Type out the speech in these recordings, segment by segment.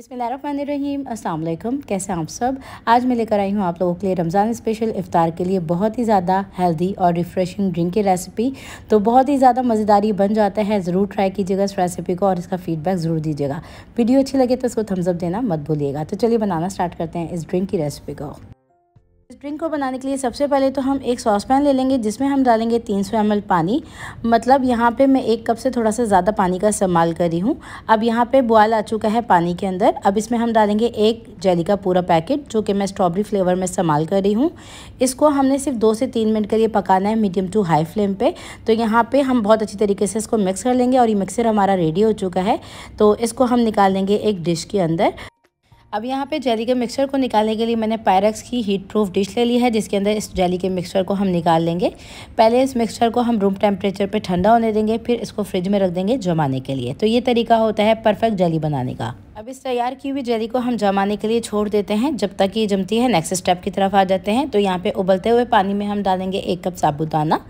इसमें रहीम अल्लाम कैसे आप सब आज मैं लेकर आई हूँ आप लोगों के लिए रमज़ान स्पेशल इफ़ार के लिए बहुत ही ज़्यादा हेल्दी और रिफ़्रेशिंग ड्रिंक की रेसिपी तो बहुत ही ज़्यादा मज़ेदारी बन जाता है ज़रूर ट्राई कीजिएगा इस रेसिपी को और इसका फीडबैक ज़रूर दीजिएगा वीडियो अच्छी लगे तो इसको थम्सअप देना मत भूलिएगा तो चलिए बनाना स्टार्ट करते हैं इस ड्रिंक की रेसिपी को ड्रिंक को बनाने के लिए सबसे पहले तो हम एक सॉस पैन ले लेंगे जिसमें हम डालेंगे 300 सौ पानी मतलब यहाँ पे मैं एक कप से थोड़ा सा ज़्यादा पानी का इस्तेमाल कर रही हूँ अब यहाँ पे बॉयल आ चुका है पानी के अंदर अब इसमें हम डालेंगे एक जेली का पूरा पैकेट जो कि मैं स्ट्रॉबेरी फ्लेवर में इस्तेमाल कर रही हूँ इसको हमने सिर्फ दो से तीन मिनट के लिए पकाना है मीडियम टू हाई फ्लेम पर तो यहाँ पर हम बहुत अच्छी तरीके से इसको मिक्स कर लेंगे और ये मिक्सर हमारा रेडी हो चुका है तो इसको हम निकाल लेंगे एक डिश के अंदर अब यहाँ पे जेली के मिक्सचर को निकालने के लिए मैंने पायरक्स की हीट प्रूफ डिश ले ली है जिसके अंदर इस जेली के मिक्सचर को हम निकाल लेंगे पहले इस मिक्सचर को हम रूम टेम्परेचर पे ठंडा होने देंगे फिर इसको फ्रिज में रख देंगे जमाने के लिए तो ये तरीका होता है परफेक्ट जेली बनाने का अब इस तैयार की हुई जेली को हम जमाने के लिए छोड़ देते हैं जब तक ये जमती है नेक्स्ट स्टेप की तरफ आ जाते हैं तो यहाँ पे उबलते हुए पानी में हम डालेंगे एक कप साबुदाना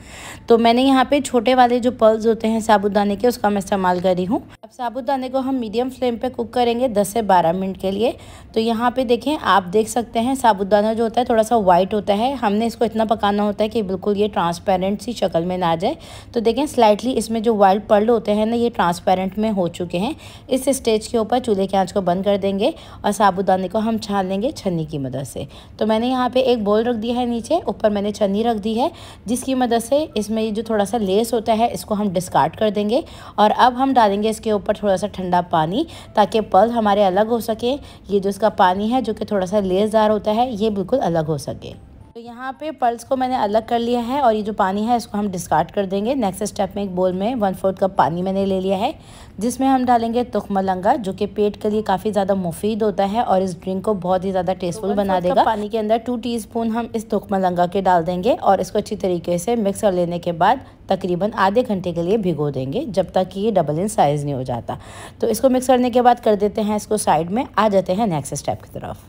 तो मैंने यहाँ पे छोटे वाले जो पल्स होते हैं साबुदाने के उसका मैं इस्तेमाल कर रही हूँ अब साबुदाने को हम मीडियम फ्लेम पर कुक करेंगे दस से बारह मिनट के लिए तो यहाँ पर देखें आप देख सकते हैं साबुदाना जो होता है थोड़ा सा वाइट होता है हमने इसको इतना पकाना होता है कि बिल्कुल ये ट्रांसपेरेंट सी शक्ल में ना आ जाए तो देखें स्लाइटली इसमें जो वाइट पर्ल होते हैं ना ये ट्रांसपेरेंट में हो चुके हैं इस स्टेज के ऊपर चूल्हे के आँच को बंद कर देंगे और साबुदाने को हम छान लेंगे छन्नी की मदद से तो मैंने यहाँ पे एक बोल रख दिया है नीचे ऊपर मैंने छन्नी रख दी है जिसकी मदद से इसमें ये जो थोड़ा सा लेस होता है इसको हम डिस्कार्ड कर देंगे और अब हम डालेंगे इसके ऊपर थोड़ा सा ठंडा पानी ताकि पल हमारे अलग हो सके ये जो इसका पानी है जो कि थोड़ा सा लेसदार होता है ये बिल्कुल अलग हो सके तो यहाँ पे पर्ल्स को मैंने अलग कर लिया है और ये जो पानी है इसको हम डिस्कार्ड कर देंगे नेक्स्ट स्टेप में एक बोल में वन फोर्थ कप पानी मैंने ले लिया है जिसमें हम डालेंगे तुखमलंगा जो कि पेट के लिए काफ़ी ज़्यादा मुफीद होता है और इस ड्रिंक को बहुत ही ज़्यादा टेस्टफुल तो बना देगा पानी के अंदर टू टी हम इस तुखमलंगा के डाल देंगे और इसको अच्छी तरीके से मिक्स कर लेने के बाद तकरीबन आधे घंटे के लिए भिगो देंगे जब तक कि ये डबल इन साइज़ नहीं हो जाता तो इसको मिक्स करने के बाद कर देते हैं इसको साइड में आ जाते हैं नेक्स्ट स्टेप की तरफ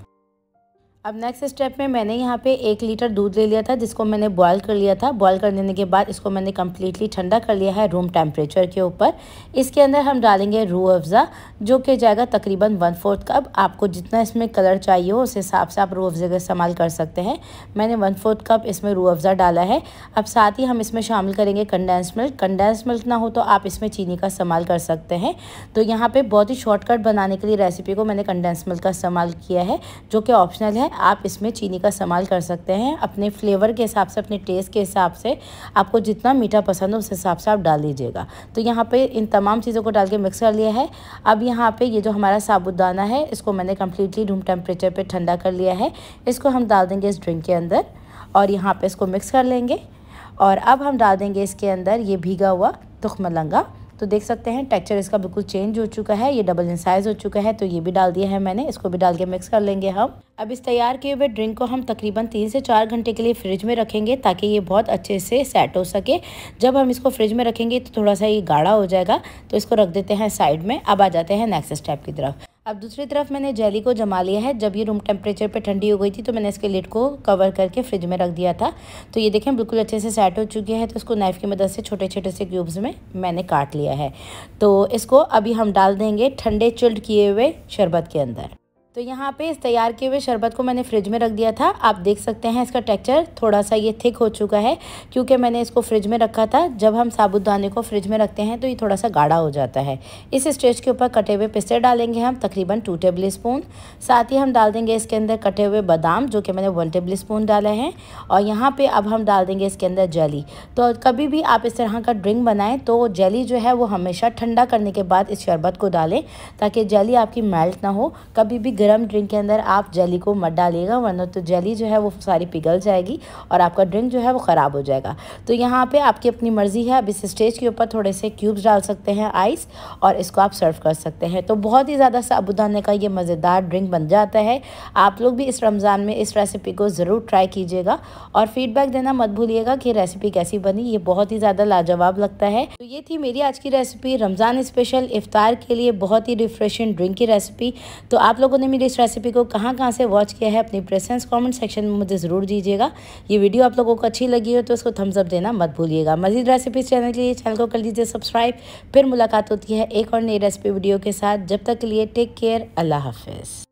अब नेक्स्ट स्टेप में मैंने यहाँ पे एक लीटर दूध ले लिया था जिसको मैंने बॉयल कर लिया था बॉयल कर लेने के बाद इसको मैंने कम्प्लीटली ठंडा कर लिया है रूम टेम्परेचर के ऊपर इसके अंदर हम डालेंगे रूह अफ़ज़ा जो कि जाएगा तकरीबन वन फोर्थ कप आपको जितना इसमें कलर चाहिए हो उस हिसाब से आप रूह अफज़े का इस्तेमाल कर सकते हैं मैंने वन फोर्थ कप इसमें रूह अफ़ज़ा डाला है अब साथ ही हम इसमें शामिल करेंगे कंडेंस मिल्क कंडेंस मिल्क ना हो तो आप इसमें चीनी का इस्तेमाल कर सकते हैं तो यहाँ पर बहुत ही शॉर्टकट बनाने के लिए रेसिपी को मैंने कंडेंस मिल्क का इस्तेमाल किया है जो कि ऑप्शनल है आप इसमें चीनी का इस्तेमाल कर सकते हैं अपने फ्लेवर के हिसाब से अपने टेस्ट के हिसाब से आपको जितना मीठा पसंद हो उस हिसाब से आप डाल लीजिएगा तो यहाँ पे इन तमाम चीज़ों को डाल के मिक्स कर लिया है अब यहाँ पे ये जो हमारा साबुदाना है इसको मैंने कम्प्लीटली रूम टेम्परेचर पर ठंडा कर लिया है इसको हम डाल देंगे इस ड्रिंक के अंदर और यहाँ पर इसको मिक्स कर लेंगे और अब हम डाल देंगे इसके अंदर ये भीगा हुआ तुख मलंगा तो देख सकते हैं टेक्चर इसका बिल्कुल चेंज हो चुका है ये डबल इंसाइज हो चुका है तो ये भी डाल दिया है मैंने इसको भी डाल के मिक्स कर लेंगे हम अब इस तैयार किए हुए ड्रिंक को हम तकरीबन तीन से चार घंटे के लिए फ्रिज में रखेंगे ताकि ये बहुत अच्छे से सेट हो सके जब हम इसको फ्रिज में रखेंगे तो थोड़ा सा ये गाढ़ा हो जाएगा तो इसको रख देते हैं साइड में अब आ जाते हैं नेक्स्ट स्टेप की तरफ अब दूसरी तरफ मैंने जेली को जमा लिया है जब ये रूम टेम्परेचर पे ठंडी हो गई थी तो मैंने इसके लिड को कवर करके फ्रिज में रख दिया था तो ये देखें बिल्कुल अच्छे से सेट हो चुके हैं तो इसको नाइफ़ की मदद से छोटे छोटे से क्यूब्स में मैंने काट लिया है तो इसको अभी हम डाल देंगे ठंडे चिल्ड किए हुए शरबत के अंदर तो यहाँ पे इस तैयार किए हुए शरबत को मैंने फ्रिज में रख दिया था आप देख सकते हैं इसका टेक्चर थोड़ा सा ये थिक हो चुका है क्योंकि मैंने इसको फ्रिज में रखा था जब हम साबुत दाने को फ्रिज में रखते हैं तो ये थोड़ा सा गाढ़ा हो जाता है इस स्टेज के ऊपर कटे हुए पिस्ते डालेंगे हम तकरीबन टू टेबल स्पून साथ ही हम डाल देंगे इसके अंदर कटे हुए बादाम जो कि मैंने वन टेबल स्पून डाले हैं और यहाँ पर अब हम डाल देंगे इसके अंदर जेली तो कभी भी आप इस तरह का ड्रिंक बनाएँ तो जेली जो है वो हमेशा ठंडा करने के बाद इस शरबत को डालें ताकि जेली आपकी मेल्ट ना हो कभी भी सिरम ड्रिंक के अंदर आप जली को मत डालिएगा वरना तो जली जो है वो सारी पिघल जाएगी और आपका ड्रिंक जो है वो ख़राब हो जाएगा तो यहाँ पे आपकी अपनी मर्ज़ी है अब इस स्टेज के ऊपर थोड़े से क्यूब्स डाल सकते हैं आइस और इसको आप सर्व कर सकते हैं तो बहुत ही ज़्यादा साबुदाने का ये मज़ेदार ड्रिंक बन जाता है आप लोग भी इस रमज़ान में इस रेसिपी को ज़रूर ट्राई कीजिएगा और फीडबैक देना मत भूलिएगा कि रेसिपी कैसी बनी ये बहुत ही ज़्यादा लाजवाब लगता है तो ये थी मेरी आज की रेसिपी रमज़ान स्पेशल इफ़ार के लिए बहुत ही रिफ़्रेशिंग ड्रिंक की रेसिपी तो आप लोगों ने मेरी इस रेसिपी को कहाँ कहाँ से वॉच किया है अपनी प्रेसेंस कमेंट सेक्शन में मुझे ज़रूर दीजिएगा ये वीडियो आप लोगों को अच्छी लगी हो तो उसको थम्स अप देना मत भूलिएगा मजीद रेसिपीज़ चैनल के लिए चैनल को कर लीजिए सब्सक्राइब फिर मुलाकात होती है एक और नई रेसिपी वीडियो के साथ जब तक के लिए टेक केयर अल्लाह हाफिज़